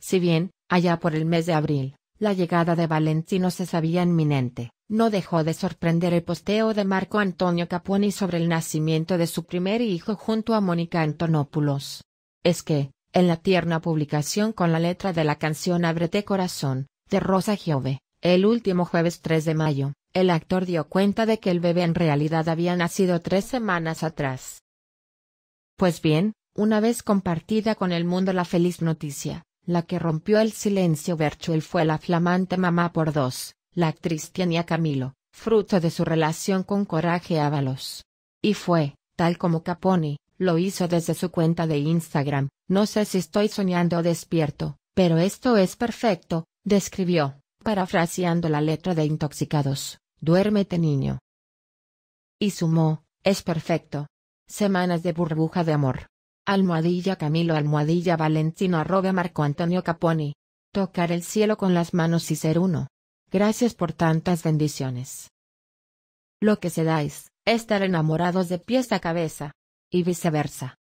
Si bien, allá por el mes de abril, la llegada de Valentino se sabía inminente, no dejó de sorprender el posteo de Marco Antonio Caponi sobre el nacimiento de su primer hijo junto a Mónica Antonopoulos. Es que, en la tierna publicación con la letra de la canción Ábrete Corazón, de Rosa Giove, el último jueves 3 de mayo, el actor dio cuenta de que el bebé en realidad había nacido tres semanas atrás. Pues bien, una vez compartida con el mundo la feliz noticia, la que rompió el silencio virtual fue la flamante mamá por dos, la actriz tenía Camilo, fruto de su relación con Coraje Ábalos. Y fue, tal como Caponi, lo hizo desde su cuenta de Instagram, no sé si estoy soñando o despierto, pero esto es perfecto, describió, parafraseando la letra de Intoxicados, duérmete niño. Y sumó, es perfecto. Semanas de burbuja de amor. Almohadilla Camilo Almohadilla Valentino arroba Marco Antonio Caponi. Tocar el cielo con las manos y ser uno. Gracias por tantas bendiciones. Lo que se dais es, estar enamorados de pies a cabeza. Y viceversa.